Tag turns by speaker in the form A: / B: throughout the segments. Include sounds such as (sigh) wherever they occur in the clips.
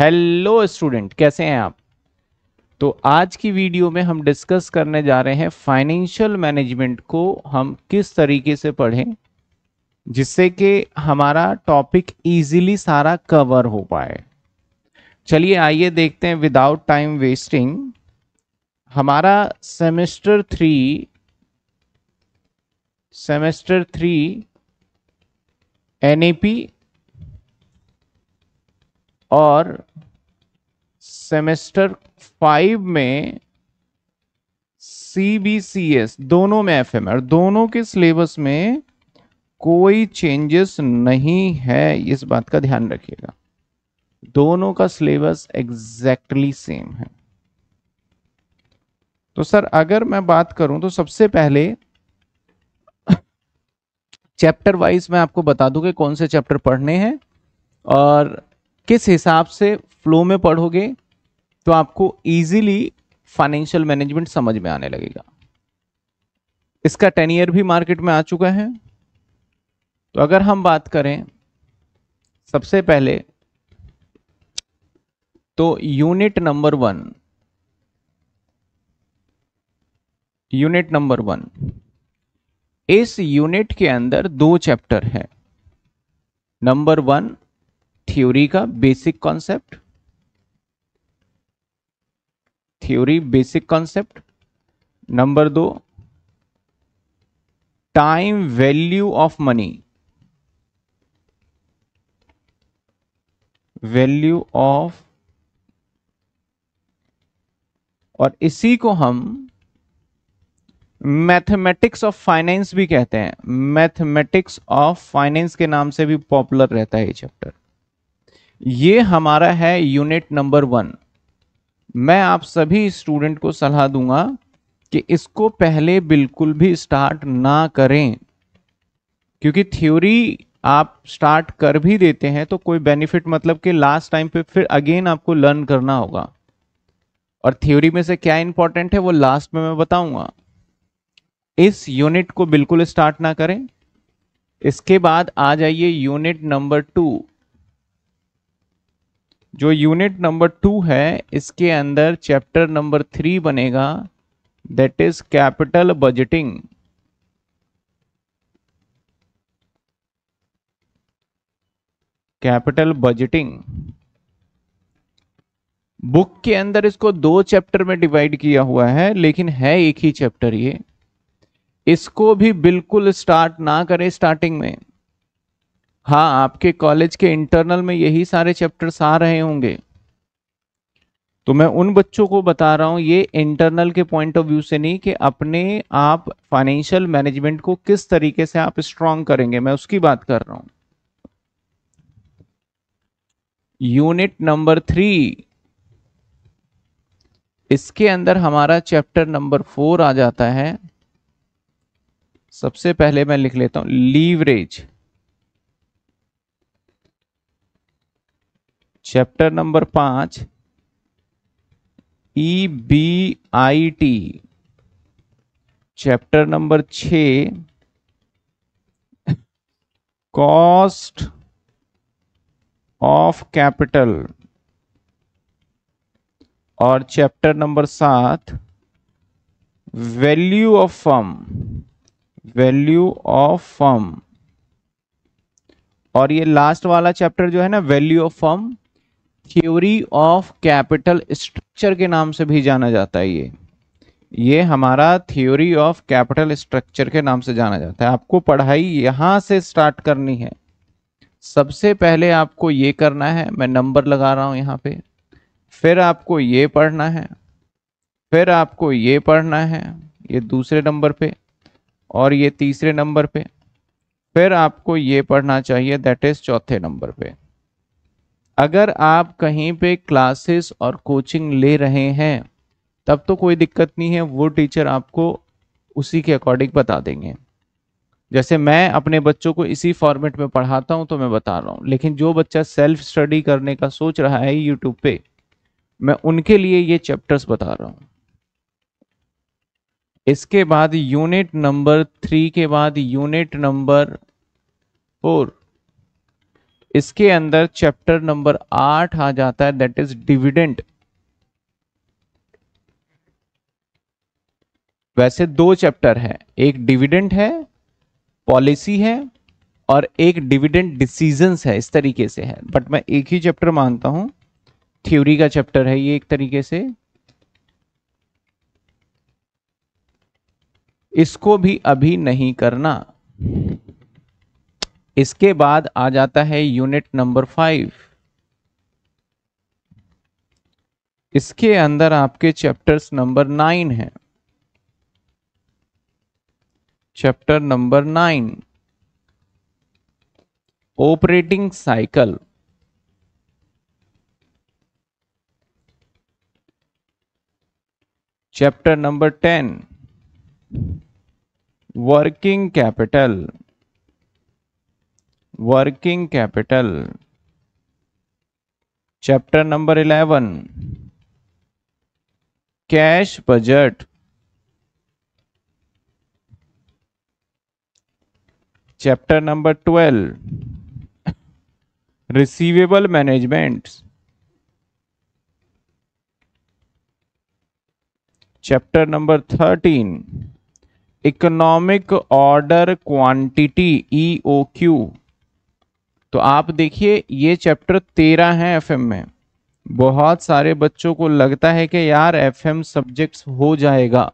A: hello student कैसे हैं आप तो आज की वीडियो में हम डिस्कस करने जा रहे हैं फाइनेंशियल मैनेजमेंट को हम किस तरीके से पढ़ें जिससे कि हमारा टॉपिक इजीली सारा कवर हो पाए चलिए आइए देखते हैं विदाउट टाइम वेस्टिंग हमारा semester three semester three N A P और सेमेस्टर फाइव में सी बी सी एस दोनों में एफ एम और दोनों के सिलेबस में कोई चेंजेस नहीं है इस बात का ध्यान रखिएगा दोनों का सिलेबस एग्जैक्टली सेम है तो सर अगर मैं बात करूं तो सबसे पहले चैप्टर (coughs) वाइज मैं आपको बता दूं कि कौन से चैप्टर पढ़ने हैं और किस हिसाब से फ्लो में पढ़ोगे तो आपको इजीली फाइनेंशियल मैनेजमेंट समझ में आने लगेगा इसका टेन ईयर भी मार्केट में आ चुका है तो अगर हम बात करें सबसे पहले तो unit number one unit number one इस यूनिट के अंदर दो चैप्टर हैं नंबर वन थ्योरी का basic concept theory basic concept number दो time value of money value of और इसी को हम मैथमेटिक्स ऑफ फाइनेंस भी कहते हैं मैथमेटिक्स ऑफ फाइनेंस के नाम से भी पॉपुलर रहता है ये चैप्टर ये हमारा है यूनिट नंबर वन मैं आप सभी स्टूडेंट को सलाह दूंगा कि इसको पहले बिल्कुल भी स्टार्ट ना करें क्योंकि थ्योरी आप स्टार्ट कर भी देते हैं तो कोई बेनिफिट मतलब कि लास्ट टाइम पे फिर अगेन आपको लर्न करना होगा और थ्योरी में से क्या इंपॉर्टेंट है वो लास्ट में मैं बताऊंगा इस यूनिट को बिल्कुल स्टार्ट ना करें इसके बाद आ जाइए यूनिट नंबर टू जो यूनिट नंबर टू है इसके अंदर चैप्टर नंबर थ्री बनेगा that is capital budgeting capital budgeting book के अंदर इसको दो चैप्टर में डिवाइड किया हुआ है लेकिन है एक ही चैप्टर ये इसको भी बिल्कुल स्टार्ट ना करें स्टार्टिंग में हाँ आपके कॉलेज के इंटरनल में यही सारे चैप्टर्स आ रहे होंगे तो मैं उन बच्चों को बता रहा हूँ ये इंटरनल के पॉइंट ऑफ व्यू से नहीं कि अपने आप फाइनेंशियल मैनेजमेंट को किस तरीके से आप स्ट्रांग करेंगे मैं उसकी बात कर रहा हूँ यूनिट नंबर थ्री इसके अंदर हमारा चैप्टर नंबर फोर आ जाता है सबसे पहले मैं लिख लेता हूं लीवरेज चैप्टर नंबर पांच E B I T chapter number छ कॉस्ट ऑफ कैपिटल और चैप्टर नंबर सात value of firm value of firm और ये लास्ट वाला चैप्टर जो है ना value of firm theory of capital structure के नाम से भी जाना जाता है ये ये हमारा थ्योरी ऑफ कैपिटल स्ट्रक्चर के नाम से जाना जाता है आपको पढ़ाई यहाँ से स्टार्ट करनी है सबसे पहले आपको ये करना है मैं नंबर लगा रहा हूँ यहाँ पे फिर आपको ये पढ़ना है फिर आपको ये पढ़ना है ये दूसरे नंबर पे और ये तीसरे नंबर पे फिर आपको ये पढ़ना चाहिए दैट इज़ चौथे नंबर पे अगर आप कहीं पे क्लासेस और कोचिंग ले रहे हैं तब तो कोई दिक्कत नहीं है वो टीचर आपको उसी के अकॉर्डिंग बता देंगे जैसे मैं अपने बच्चों को इसी फॉर्मेट में पढ़ाता हूं तो मैं बता रहा हूं लेकिन जो बच्चा सेल्फ स्टडी करने का सोच रहा है यूट्यूब पे मैं उनके लिए ये चैप्टर्स बता रहा हूं इसके बाद यूनिट नंबर थ्री के बाद यूनिट नंबर फोर इसके अंदर चैप्टर नंबर आठ आ जाता है दैट इज डिविडेंट वैसे दो चैप्टर है एक डिविडेंट है पॉलिसी है और एक डिविडेंट डिसीजंस है इस तरीके से है बट मैं एक ही चैप्टर मानता हूं थ्योरी का चैप्टर है ये एक तरीके से इसको भी अभी नहीं करना इसके बाद आ जाता है यूनिट नंबर फाइव इसके अंदर आपके चैप्टर्स नंबर नाइन है chapter number nine operating cycle chapter number ten working capital working capital chapter number eleven cash budget chapter number twelve receivable management chapter number thirteen economic order quantity E O Q तो आप देखिए ये chapter तेरह है F में बहुत सारे बच्चों को लगता है कि यार एफ सब्जेक्ट्स हो जाएगा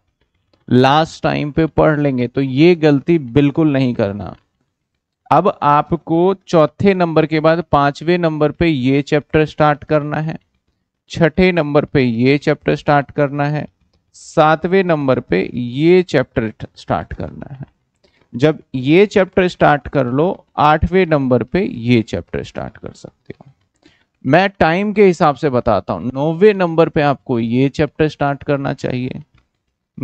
A: लास्ट टाइम पे पढ़ लेंगे तो ये गलती बिल्कुल नहीं करना अब आपको चौथे नंबर के बाद पांचवे नंबर पे ये चैप्टर स्टार्ट करना है छठे नंबर पे ये चैप्टर स्टार्ट करना है सातवें नंबर पे ये चैप्टर स्टार्ट करना है जब ये चैप्टर स्टार्ट कर लो आठवें नंबर पे ये चैप्टर स्टार्ट कर सकते हो मैं टाइम के हिसाब से बताता हूं नौवे नंबर पे आपको ये चैप्टर स्टार्ट करना चाहिए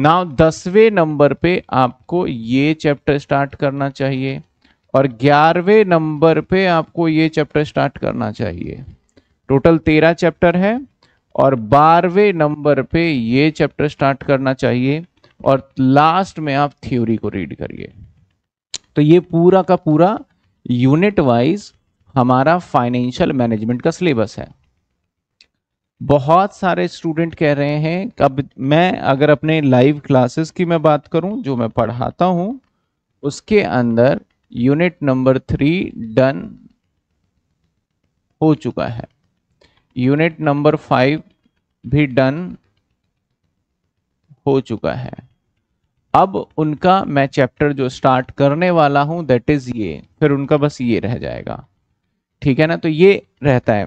A: नाउ दसवें नंबर पे आपको ये चैप्टर स्टार्ट करना चाहिए और ग्यारहवें नंबर पे आपको ये चैप्टर स्टार्ट करना चाहिए टोटल तेरह चैप्टर है और बारहवें नंबर पे ये चैप्टर स्टार्ट करना चाहिए और लास्ट में आप थ्योरी को रीड करिए तो ये पूरा का पूरा यूनिट वाइज हमारा फाइनेंशियल मैनेजमेंट का सिलेबस है बहुत सारे स्टूडेंट कह रहे हैं अब मैं अगर अपने लाइव क्लासेस की मैं बात करूं जो मैं पढ़ाता हूं उसके अंदर यूनिट नंबर थ्री डन हो चुका है यूनिट नंबर फाइव भी डन हो चुका है अब उनका मैं चैप्टर जो स्टार्ट करने वाला हूं दैट इज ये फिर उनका बस ये रह जाएगा ठीक है ना तो ये रहता है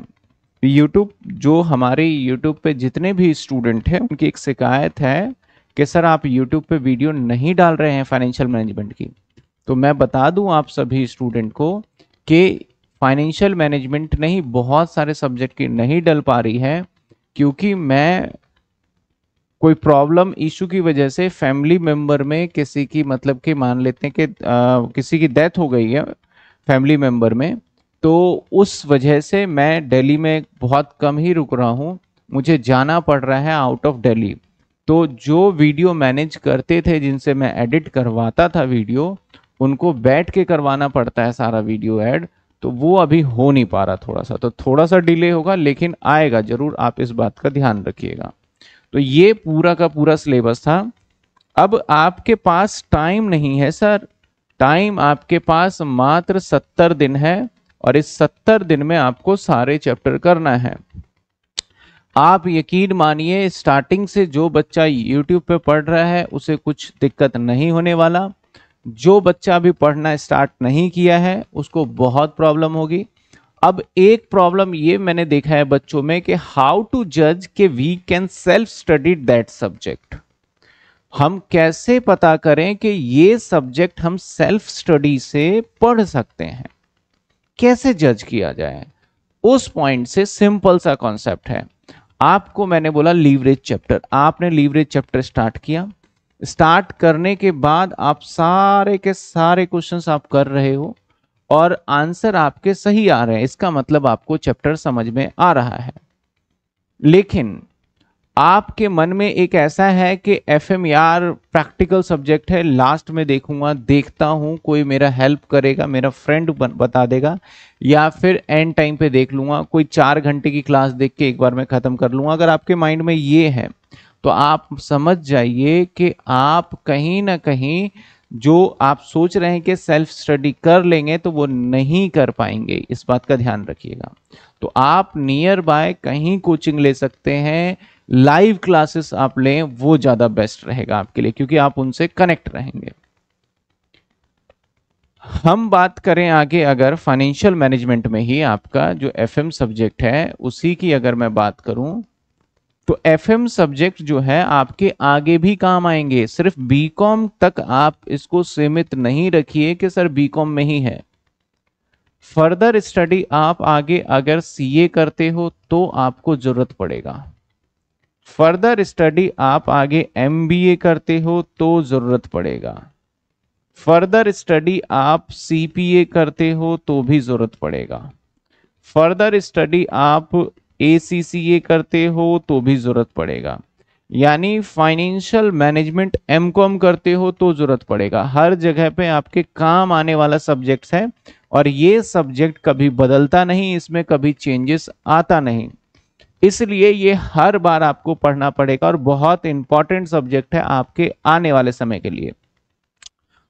A: यूट्यूब जो हमारे यूट्यूब पे जितने भी स्टूडेंट हैं उनकी एक शिकायत है कि सर आप यूट्यूब पे वीडियो नहीं डाल रहे हैं फाइनेंशियल मैनेजमेंट की तो मैं बता दूं आप सभी स्टूडेंट को कि फाइनेंशियल मैनेजमेंट नहीं बहुत सारे सब्जेक्ट की नहीं डल पा रही है क्योंकि मैं कोई प्रॉब्लम इशू की वजह से फैमिली मेंबर में किसी की मतलब कि मान लेते हैं कि किसी की डेथ हो गई है फैमिली मेंबर में तो उस वजह से मैं दिल्ली में बहुत कम ही रुक रहा हूँ मुझे जाना पड़ रहा है आउट ऑफ दिल्ली तो जो वीडियो मैनेज करते थे जिनसे मैं एडिट करवाता था वीडियो उनको बैठ के करवाना पड़ता है सारा वीडियो एड तो वो अभी हो नहीं पा रहा थोड़ा सा तो थोड़ा सा डिले होगा लेकिन आएगा ज़रूर आप इस बात का ध्यान रखिएगा तो ये पूरा का पूरा सिलेबस था अब आपके पास टाइम नहीं है सर टाइम आपके पास मात्र सत्तर दिन है और इस सत्तर दिन में आपको सारे चैप्टर करना है आप यकीन मानिए स्टार्टिंग से जो बच्चा यूट्यूब पे पढ़ रहा है उसे कुछ दिक्कत नहीं होने वाला जो बच्चा अभी पढ़ना स्टार्ट नहीं किया है उसको बहुत प्रॉब्लम होगी अब एक प्रॉब्लम ये मैंने देखा है बच्चों में कि हाउ टू जज के we can self study that subject हम कैसे पता करें कि ये सब्जेक्ट हम सेल्फ स्टडी से पढ़ सकते हैं कैसे जज किया जाए उस पॉइंट से सिंपल सा कॉन्सेप्ट है आपको मैंने बोला लीवरेज चैप्टर आपने लीवरेज चैप्टर स्टार्ट किया स्टार्ट करने के बाद आप सारे के सारे क्वेश्चंस आप कर रहे हो और आंसर आपके सही आ रहे हैं इसका मतलब आपको चैप्टर समझ में आ रहा है लेकिन आपके मन में एक ऐसा है कि एफ यार प्रैक्टिकल सब्जेक्ट है लास्ट में देखूंगा देखता हूं कोई मेरा हेल्प करेगा मेरा फ्रेंड बता देगा या फिर एंड टाइम पे देख लूंगा कोई चार घंटे की क्लास देख के एक बार मैं ख़त्म कर लूँगा अगर आपके माइंड में ये है तो आप समझ जाइए कि आप कहीं ना कहीं जो आप सोच रहे हैं कि सेल्फ स्टडी कर लेंगे तो वो नहीं कर पाएंगे इस बात का ध्यान रखिएगा तो आप नियर बाय कहीं कोचिंग ले सकते हैं लाइव क्लासेस आप लें वो ज़्यादा बेस्ट रहेगा आपके लिए क्योंकि आप उनसे कनेक्ट रहेंगे हम बात करें आगे अगर फाइनेंशियल मैनेजमेंट में ही आपका जो एफएम सब्जेक्ट है उसी की अगर मैं बात करूं तो एफ सब्जेक्ट जो है आपके आगे भी काम आएंगे सिर्फ बी कॉम तक आप इसको सीमित नहीं रखिए कि सर बी कॉम में ही है फर्दर स्टडी आप आगे अगर सीए करते हो तो आपको जरूरत पड़ेगा फर्दर स्टडी आप आगे एमबीए करते हो तो जरूरत पड़ेगा फर्दर स्टडी आप सीपीए करते हो तो भी जरूरत पड़ेगा फर्दर स्टडी आप ए सी सी ए करते हो तो भी जरूरत पड़ेगा यानी फाइनेंशियल मैनेजमेंट एम कॉम करते हो तो जरूरत पड़ेगा हर जगह पे आपके काम आने वाला सब्जेक्ट है और ये सब्जेक्ट कभी बदलता नहीं इसमें कभी चेंजेस आता नहीं इसलिए ये हर बार आपको पढ़ना पड़ेगा और बहुत इंपॉर्टेंट सब्जेक्ट है आपके आने वाले समय के लिए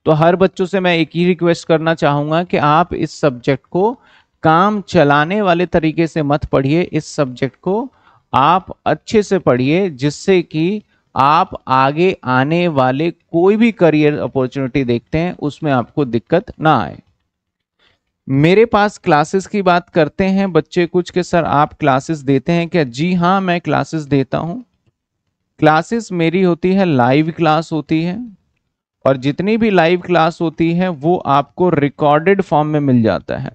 A: तो हर बच्चों से मैं एक ही रिक्वेस्ट करना चाहूंगा कि आप इस सब्जेक्ट को काम चलाने वाले तरीके से मत पढ़िए इस सब्जेक्ट को आप अच्छे से पढ़िए जिससे कि आप आगे आने वाले कोई भी करियर अपॉर्चुनिटी देखते हैं उसमें आपको दिक्कत ना आए मेरे पास क्लासेस की बात करते हैं बच्चे कुछ के सर आप क्लासेस देते हैं क्या जी हाँ मैं क्लासेस देता हूँ क्लासेस मेरी होती है लाइव क्लास होती है और जितनी भी लाइव क्लास होती है वो आपको रिकॉर्डेड फॉर्म में मिल जाता है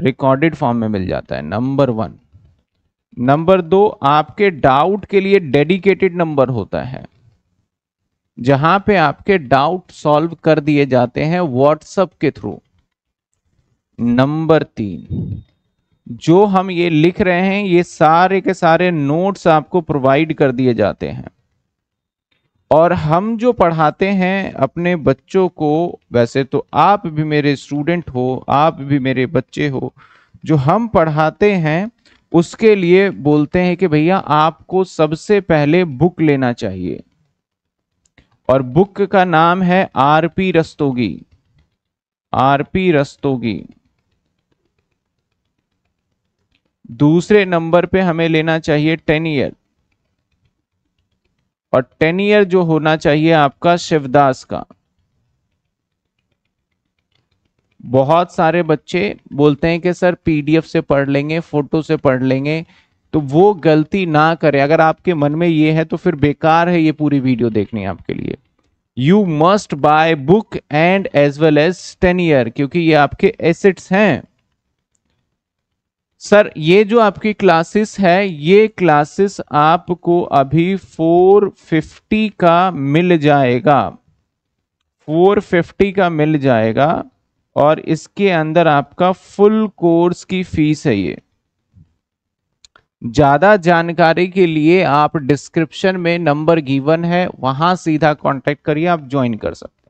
A: रिकॉर्डेड फॉर्म में मिल जाता है नंबर वन नंबर दो आपके डाउट के लिए डेडिकेटेड नंबर होता है जहां पे आपके डाउट सॉल्व कर दिए जाते हैं व्हाट्सएप के थ्रू नंबर तीन जो हम ये लिख रहे हैं ये सारे के सारे नोट्स आपको प्रोवाइड कर दिए जाते हैं और हम जो पढ़ाते हैं अपने बच्चों को वैसे तो आप भी मेरे स्टूडेंट हो आप भी मेरे बच्चे हो जो हम पढ़ाते हैं उसके लिए बोलते हैं कि भैया आपको सबसे पहले बुक लेना चाहिए और बुक का नाम है आरपी रस्तोगी आरपी रस्तोगी दूसरे नंबर पे हमें लेना चाहिए टेन ईयर और टेन ईयर जो होना चाहिए आपका शिवदास का बहुत सारे बच्चे बोलते हैं कि सर पीडीएफ से पढ़ लेंगे फोटो से पढ़ लेंगे तो वो गलती ना करें अगर आपके मन में ये है तो फिर बेकार है ये पूरी वीडियो देखनी आपके लिए you must buy book and as well as ten year क्योंकि ये आपके एसेट्स हैं सर ये जो आपकी क्लासेस है ये क्लासेस आपको अभी 450 का मिल जाएगा 450 का मिल जाएगा और इसके अंदर आपका फुल कोर्स की फीस है ये ज़्यादा जानकारी के लिए आप डिस्क्रिप्शन में नंबर गिवन है वहां सीधा कांटेक्ट करिए आप ज्वाइन कर सकते हैं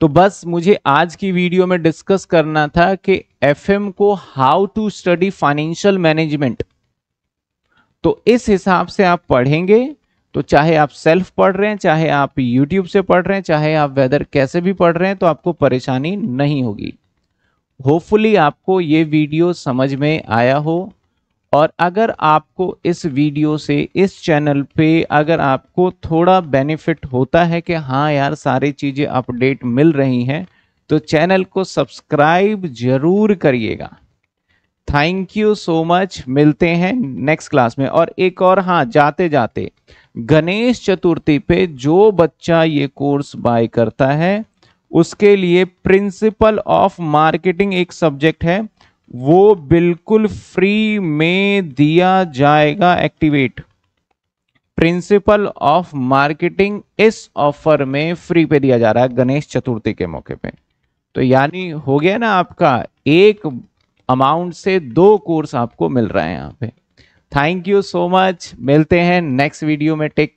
A: तो बस मुझे आज की वीडियो में डिस्कस करना था कि एफएम को how to study financial management तो इस हिसाब से आप पढ़ेंगे तो चाहे आप सेल्फ पढ़ रहे हैं चाहे आप यूट्यूब से पढ़ रहे हैं चाहे आप वेदर कैसे भी पढ़ रहे हैं तो आपको परेशानी नहीं होगी होपफुली आपको ये वीडियो समझ में आया हो और अगर आपको इस वीडियो से इस चैनल पे अगर आपको थोड़ा बेनिफिट होता है कि हाँ यार सारी चीज़ें अपडेट मिल रही हैं तो चैनल को सब्सक्राइब जरूर करिएगा थैंक यू सो मच मिलते हैं नेक्स्ट क्लास में और एक और हाँ जाते जाते गणेश चतुर्थी पे जो बच्चा ये कोर्स बाय करता है उसके लिए प्रिंसिपल ऑफ मार्केटिंग एक सब्जेक्ट है वो बिल्कुल फ्री में दिया जाएगा एक्टिवेट प्रिंसिपल ऑफ मार्केटिंग इस ऑफर में फ्री पे दिया जा रहा है गणेश चतुर्थी के मौके पे तो यानी हो गया ना आपका एक अमाउंट से दो कोर्स आपको मिल रहा है यहाँ पे थैंक यू सो मच मिलते हैं नेक्स्ट वीडियो में टेक